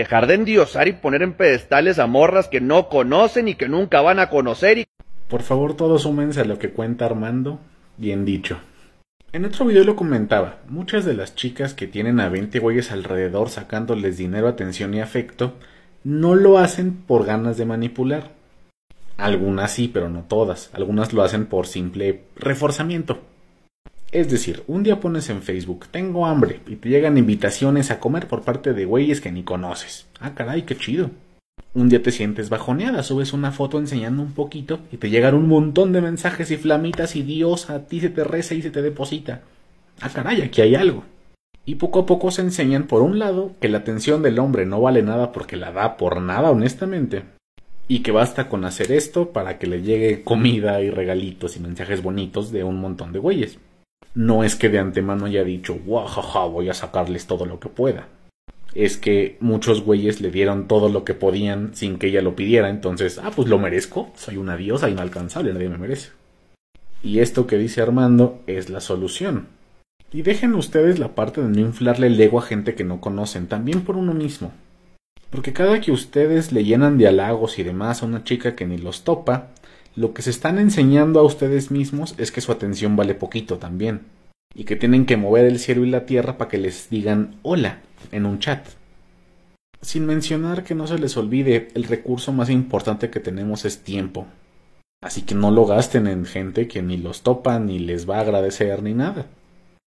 Dejar de endiosar y poner en pedestales a morras que no conocen y que nunca van a conocer y... Por favor todos súmense a lo que cuenta Armando, bien dicho. En otro video lo comentaba, muchas de las chicas que tienen a 20 güeyes alrededor sacándoles dinero, atención y afecto, no lo hacen por ganas de manipular. Algunas sí, pero no todas. Algunas lo hacen por simple reforzamiento. Es decir, un día pones en Facebook, tengo hambre, y te llegan invitaciones a comer por parte de güeyes que ni conoces. Ah, caray, qué chido. Un día te sientes bajoneada, subes una foto enseñando un poquito y te llegan un montón de mensajes y flamitas y Dios a ti se te reza y se te deposita. Ah, caray, aquí hay algo. Y poco a poco se enseñan, por un lado, que la atención del hombre no vale nada porque la da por nada, honestamente, y que basta con hacer esto para que le llegue comida y regalitos y mensajes bonitos de un montón de güeyes no es que de antemano haya dicho, jaja, voy a sacarles todo lo que pueda. Es que muchos güeyes le dieron todo lo que podían sin que ella lo pidiera, entonces, ah, pues lo merezco, soy una diosa inalcanzable, nadie me merece. Y esto que dice Armando es la solución. Y dejen ustedes la parte de no inflarle el ego a gente que no conocen, también por uno mismo. Porque cada que ustedes le llenan de halagos y demás a una chica que ni los topa, lo que se están enseñando a ustedes mismos es que su atención vale poquito también. Y que tienen que mover el cielo y la tierra para que les digan hola en un chat. Sin mencionar que no se les olvide, el recurso más importante que tenemos es tiempo. Así que no lo gasten en gente que ni los topa, ni les va a agradecer, ni nada.